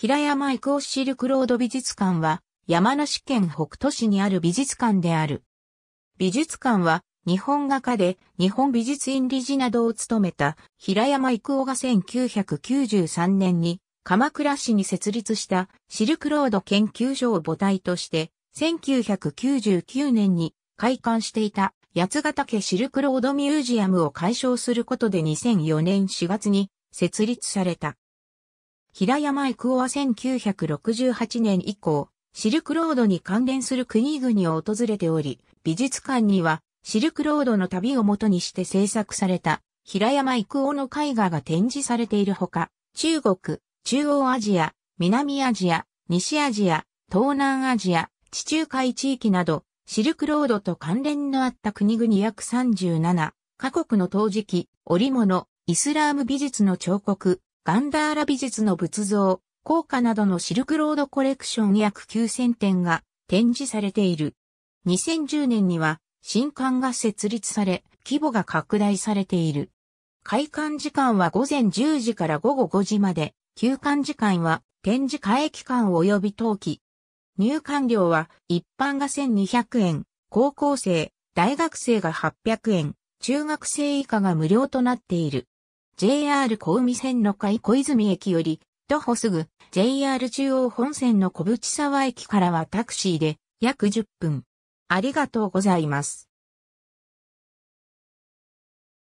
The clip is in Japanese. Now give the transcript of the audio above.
平山育夫シルクロード美術館は、山梨県北都市にある美術館である。美術館は、日本画家で日本美術院理事などを務めた平山郁夫が1993年に鎌倉市に設立したシルクロード研究所を母体として1999年に開館していた八ヶ岳シルクロードミュージアムを解消することで2004年4月に設立された。平山育夫は1968年以降、シルクロードに関連する国々を訪れており、美術館にはシルクロードの旅をもとにして制作された平山育夫の絵画が展示されているほか、中国、中央アジア、南アジア、西アジア、東南アジア、地中海地域など、シルクロードと関連のあった国々約37、カ国の陶磁器、織物、イスラーム美術の彫刻、ガンダーラ美術の仏像、硬貨などのシルクロードコレクション約9000点が展示されている。2010年には新館が設立され、規模が拡大されている。開館時間は午前10時から午後5時まで、休館時間は展示会期間及び冬季。入館料は一般が1200円、高校生、大学生が800円、中学生以下が無料となっている。JR 小海線の海小泉駅より、徒歩すぐ、JR 中央本線の小淵沢駅からはタクシーで約10分。ありがとうございます。